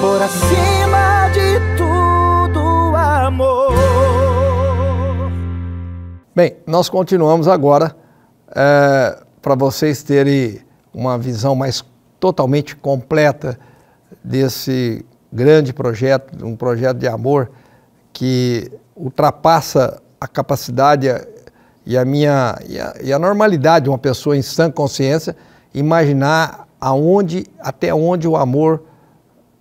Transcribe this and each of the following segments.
por acima de tudo amor. Bem, nós continuamos agora é, para vocês terem uma visão mais totalmente completa desse grande projeto, um projeto de amor que ultrapassa a capacidade e a minha e a, e a normalidade de uma pessoa em sã consciência imaginar aonde até onde o amor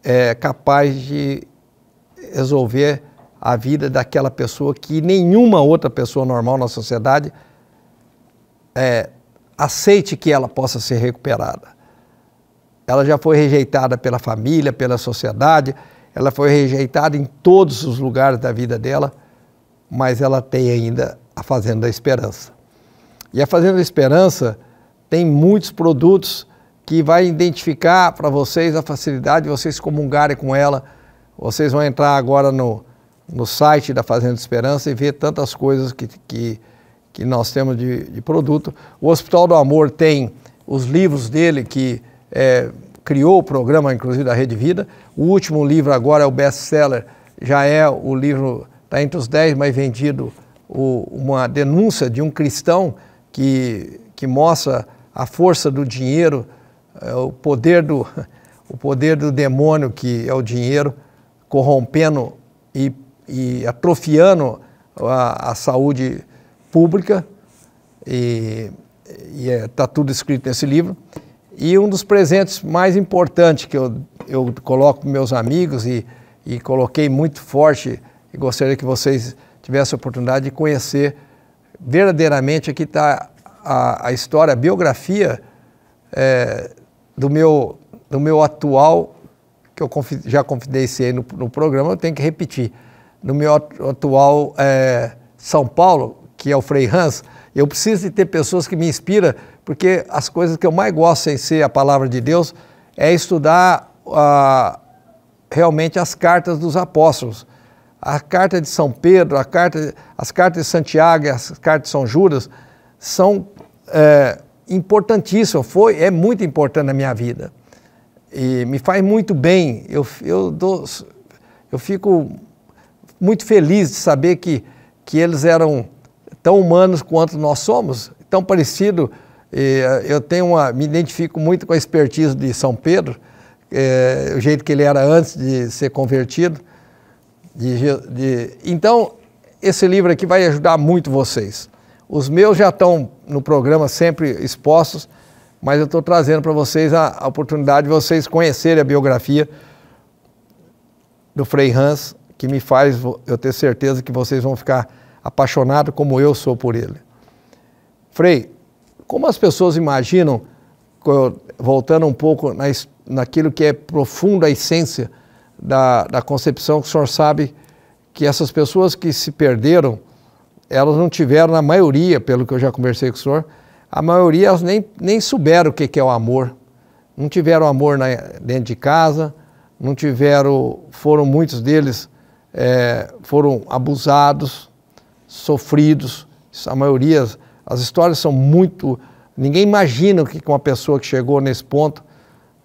é, capaz de resolver a vida daquela pessoa que nenhuma outra pessoa normal na sociedade é, aceite que ela possa ser recuperada. Ela já foi rejeitada pela família, pela sociedade, ela foi rejeitada em todos os lugares da vida dela, mas ela tem ainda a Fazenda da Esperança. E a Fazenda da Esperança tem muitos produtos que vai identificar para vocês a facilidade de vocês comungarem com ela. Vocês vão entrar agora no, no site da Fazenda Esperança e ver tantas coisas que, que, que nós temos de, de produto. O Hospital do Amor tem os livros dele que é, criou o programa, inclusive, da Rede Vida. O último livro agora é o best-seller, já é o livro, está entre os dez mais vendido, o, uma denúncia de um cristão que, que mostra a força do dinheiro é, o, poder do, o poder do demônio, que é o dinheiro, corrompendo e, e atrofiando a, a saúde pública, e está é, tá tudo escrito nesse livro. E um dos presentes mais importantes que eu, eu coloco para meus amigos e, e coloquei muito forte, e gostaria que vocês tivessem a oportunidade de conhecer verdadeiramente aqui está a, a, história, a biografia é, do meu, do meu atual, que eu já confidenciei no, no programa, eu tenho que repetir. No meu atual é, São Paulo, que é o Frei Hans, eu preciso de ter pessoas que me inspiram, porque as coisas que eu mais gosto em ser a palavra de Deus é estudar ah, realmente as cartas dos apóstolos. A carta de São Pedro, a carta, as cartas de Santiago, as cartas de São Judas, são é, importantíssima, foi, é muito importante na minha vida. E me faz muito bem. Eu, eu, dou, eu fico muito feliz de saber que, que eles eram tão humanos quanto nós somos, tão parecido. Eh, eu tenho uma, me identifico muito com a expertise de São Pedro, é, o jeito que ele era antes de ser convertido. De, de, então, esse livro aqui vai ajudar muito vocês. Os meus já estão no programa sempre expostos, mas eu estou trazendo para vocês a, a, oportunidade de vocês conhecerem a biografia do Frei Hans, que me faz, eu ter certeza que vocês vão ficar apaixonados como eu sou por ele. Frei, como as pessoas imaginam, voltando um pouco na, naquilo que é profundo a essência da, da concepção, que o senhor sabe que essas pessoas que se perderam, elas não tiveram, na maioria, pelo que eu já conversei com o senhor, a maioria elas nem, nem souberam o que, é o amor. Não tiveram amor na, dentro de casa, não tiveram, foram muitos deles, é, foram abusados, sofridos. A maioria, as histórias são muito. Ninguém imagina o que uma pessoa que chegou nesse ponto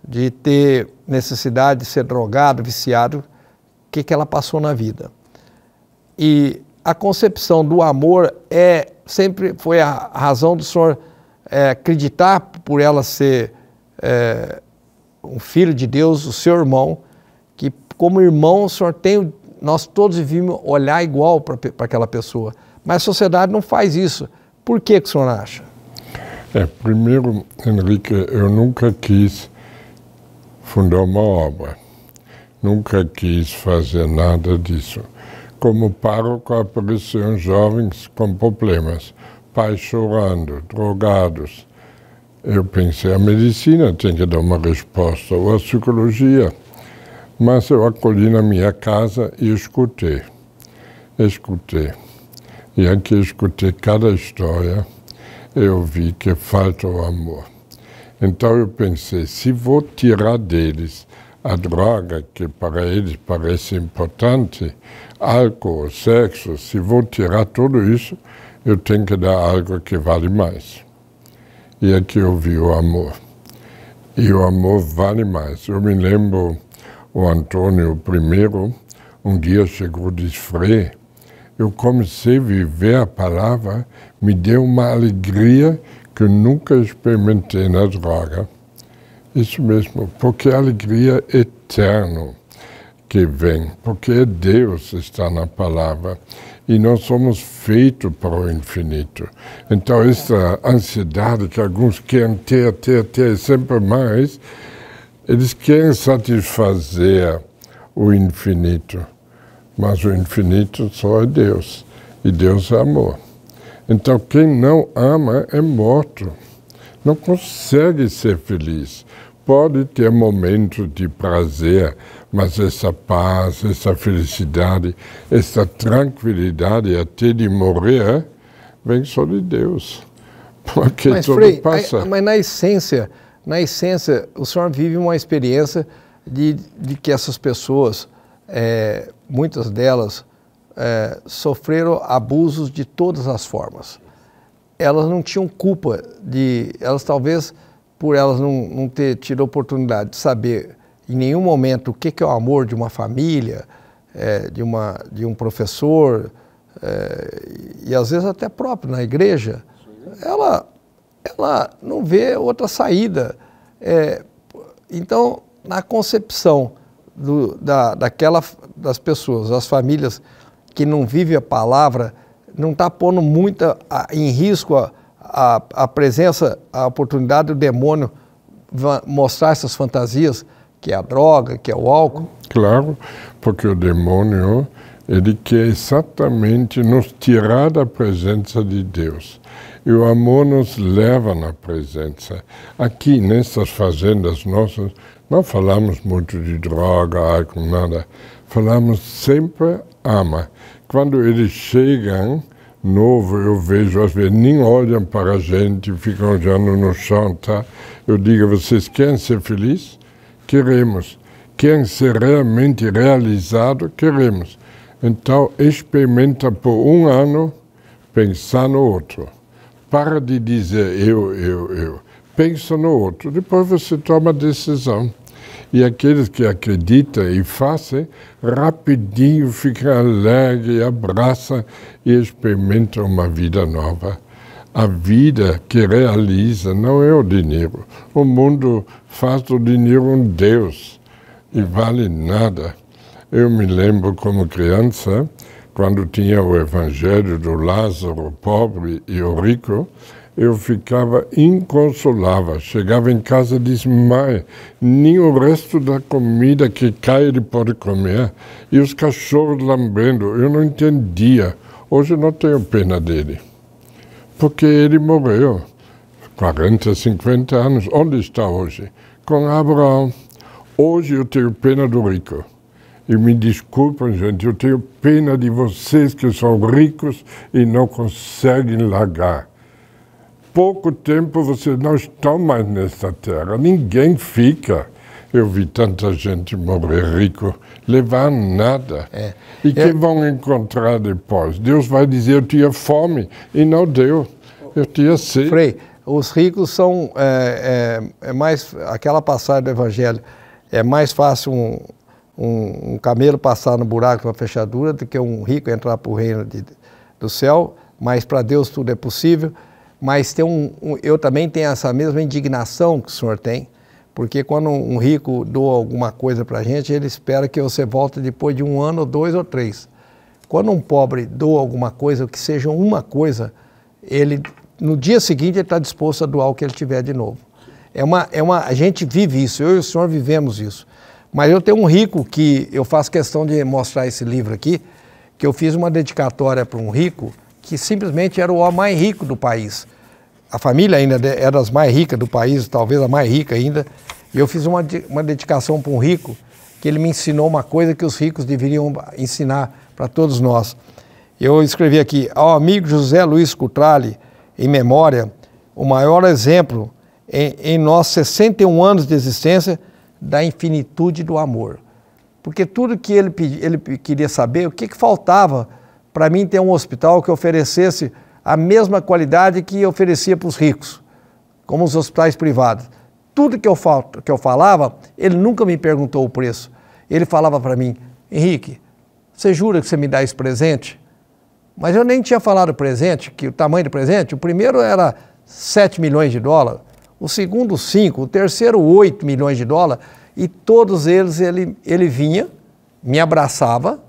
de ter necessidade de ser drogado, viciado, o que, que ela passou na vida. E a concepção do amor é sempre foi a razão do senhor é, acreditar por ela ser é, um filho de Deus, o seu irmão, que como irmão o senhor tem, nós todos vivemos olhar igual para aquela pessoa. Mas a sociedade não faz isso. Por que, que o senhor acha? É, primeiro, Henrique, eu nunca quis fundar uma obra, nunca quis fazer nada disso. Como pároco apareciam jovens com problemas, pais chorando, drogados. Eu pensei, a medicina tem que dar uma resposta, ou a psicologia. Mas eu acolhi na minha casa e escutei. Escutei. E aqui escutei cada história, eu vi que falta o amor. Então eu pensei, se vou tirar deles a droga, que para eles parece importante, álcool, sexo, se vou tirar tudo isso, eu tenho que dar algo que vale mais. E aqui é eu vi o amor. E o amor vale mais. Eu me lembro o Antônio I, um dia chegou e disse, Frei, eu comecei a viver a palavra, me deu uma alegria que eu nunca experimentei na droga. Isso mesmo, porque a alegria é eterno eterna que vem, porque Deus está na palavra e nós somos feitos para o infinito. Então, essa ansiedade que alguns querem ter, ter, ter, sempre mais, eles querem satisfazer o infinito, mas o infinito só é Deus e Deus é amor. Então, quem não ama é morto não consegue ser feliz. Pode ter momentos de prazer, mas essa paz, essa felicidade, essa tranquilidade até de morrer, vem só de Deus. Porque mas, tudo Frei, passa. mas na essência, na essência, o senhor vive uma experiência de, de que essas pessoas, é, muitas delas, é, sofreram abusos de todas as formas elas não tinham culpa de, elas talvez por elas não, não ter tido a oportunidade de saber em nenhum momento o que, que é o amor de uma família, é, de, uma, de um professor, é, e às vezes até próprio na igreja, ela, ela não vê outra saída. É, então, na concepção do, da, daquela, das pessoas, as famílias que não vivem a palavra, não está pondo muita a, em risco a, a, a, presença, a oportunidade do demônio mostrar essas fantasias, que é a droga, que é o álcool? Claro, porque o demônio ele quer é exatamente nos tirar da presença de Deus. E o amor nos leva na presença. Aqui, nessas fazendas nossas, não falamos muito de droga, álcool, nada. Falamos sempre ama. Quando eles chegam, novo, eu vejo, às vezes nem olham para a gente, ficam olhando no chão, tá? Eu digo, vocês querem ser felizes? Queremos. Querem ser realmente realizado? Queremos. Então, experimenta por um ano pensar no outro. Para de dizer eu, eu, eu. Pensa no outro. Depois você toma a decisão. E aqueles que acreditam e fazem, rapidinho ficam alegres, abraçam e experimentam uma vida nova. A vida que realiza não é o dinheiro. O mundo faz do dinheiro um Deus e vale nada. Eu me lembro como criança, quando tinha o evangelho do Lázaro pobre e o rico, eu ficava inconsolável. Chegava em casa e mãe, Nem o resto da comida que cai ele pode comer. E os cachorros lambendo. Eu não entendia. Hoje não tenho pena dele. Porque ele morreu. 40, 50 anos. Onde está hoje? Com Abraão. Hoje eu tenho pena do rico. E me desculpem, gente, eu tenho pena de vocês que são ricos e não conseguem largar. Pouco tempo vocês não estão mais nessa terra, ninguém fica. Eu vi tanta gente morrer rico, levar nada. É. E é. que vão encontrar depois? Deus vai dizer, eu tinha fome, e não deu. Eu tinha sede. Frei, os ricos são, é, é, é mais, aquela passagem do Evangelho, é mais fácil um, um, um camelo passar no buraco de uma fechadura do que um rico entrar para o reino de, do céu, mas para Deus tudo é possível. Mas tem um, um, eu também tenho essa mesma indignação que o senhor tem, porque quando um rico doa alguma coisa para a gente, ele espera que você volte depois de um ano, ou dois ou três. Quando um pobre doa alguma coisa, que seja uma coisa, ele no dia seguinte ele está disposto a doar o que ele tiver de novo. É uma, é uma, a gente vive isso, eu e o senhor vivemos isso. Mas eu tenho um rico que eu faço questão de mostrar esse livro aqui, que eu fiz uma dedicatória para um rico que simplesmente era o homem mais rico do país. A família ainda era das mais ricas do país, talvez a mais rica ainda. E eu fiz uma, uma dedicação para um rico que ele me ensinou uma coisa que os ricos deveriam ensinar para todos nós. Eu escrevi aqui, ao amigo José Luiz Cutrale, em memória, o maior exemplo em, em nossos 61 anos de existência da infinitude do amor. Porque tudo que ele, ele queria saber, o que, que faltava para mim ter um hospital que oferecesse a mesma qualidade que oferecia para os ricos, como os hospitais privados. Tudo que eu, fal, que eu falava, ele nunca me perguntou o preço. Ele falava para mim, Henrique, você jura que você me dá esse presente? Mas eu nem tinha falado presente, que o tamanho do presente, o primeiro era 7 milhões de dólares, o segundo 5, o terceiro 8 milhões de dólares, e todos eles ele, ele vinha, me abraçava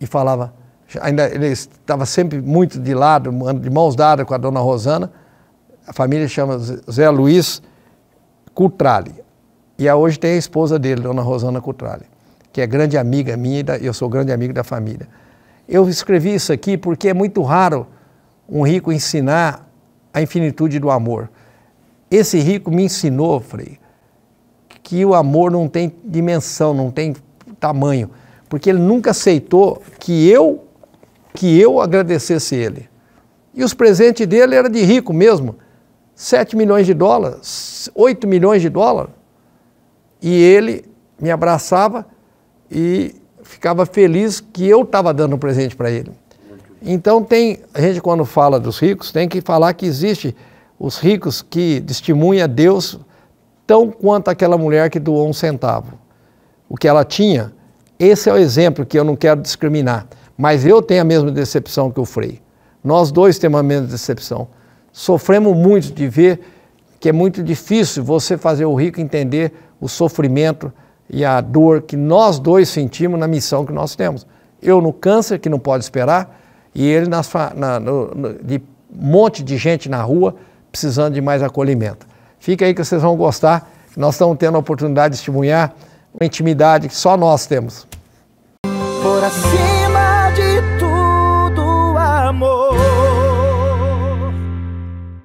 e falava, ainda ele estava sempre muito de lado, de mãos dadas com a dona Rosana, a família chama Zé Luiz Cutrali. E hoje tem a esposa dele, dona Rosana Cutrali, que é grande amiga minha e eu sou grande amigo da família. Eu escrevi isso aqui porque é muito raro um rico ensinar a infinitude do amor. Esse rico me ensinou, Frei, que o amor não tem dimensão, não tem tamanho, porque ele nunca aceitou que eu que eu agradecesse ele. E os presentes dele era de rico mesmo, 7 milhões de dólares, 8 milhões de dólares. E ele me abraçava e ficava feliz que eu estava dando um presente para ele. Então tem, a gente quando fala dos ricos, tem que falar que existe os ricos que testemunha a Deus tão quanto aquela mulher que doou um centavo. O que ela tinha, esse é o exemplo que eu não quero discriminar. Mas eu tenho a mesma decepção que o Frei. Nós dois temos a mesma decepção. Sofremos muito de ver que é muito difícil você fazer o rico entender o sofrimento e a dor que nós dois sentimos na missão que nós temos. Eu no câncer, que não pode esperar, e ele nas, na, no, no, de monte de gente na rua precisando de mais acolhimento. Fica aí que vocês vão gostar. Nós estamos tendo a oportunidade de testemunhar uma intimidade que só nós temos. Por assim